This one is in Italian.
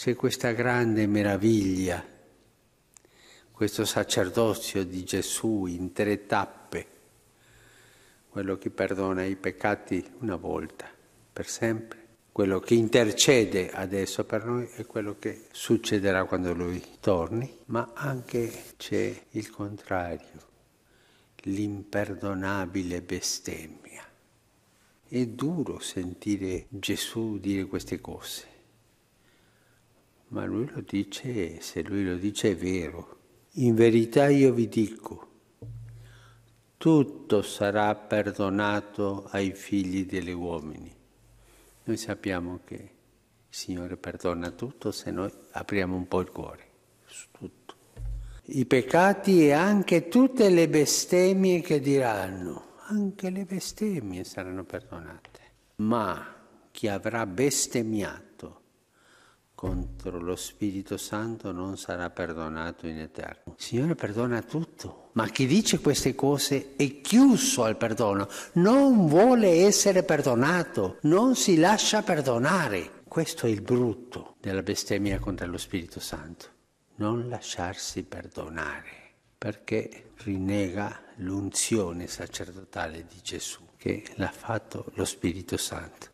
c'è questa grande meraviglia, questo sacerdozio di Gesù in tre tappe, quello che perdona i peccati una volta, per sempre, quello che intercede adesso per noi e quello che succederà quando lui torni, ma anche c'è il contrario, l'imperdonabile bestemmia. È duro sentire Gesù dire queste cose ma lui lo dice se lui lo dice è vero. In verità io vi dico, tutto sarà perdonato ai figli degli uomini. Noi sappiamo che il Signore perdona tutto se noi apriamo un po' il cuore su tutto. I peccati e anche tutte le bestemmie che diranno, anche le bestemmie saranno perdonate. Ma chi avrà bestemmiato, contro lo Spirito Santo non sarà perdonato in eterno. Il Signore perdona tutto, ma chi dice queste cose è chiuso al perdono, non vuole essere perdonato, non si lascia perdonare. Questo è il brutto della bestemmia contro lo Spirito Santo, non lasciarsi perdonare, perché rinnega l'unzione sacerdotale di Gesù che l'ha fatto lo Spirito Santo.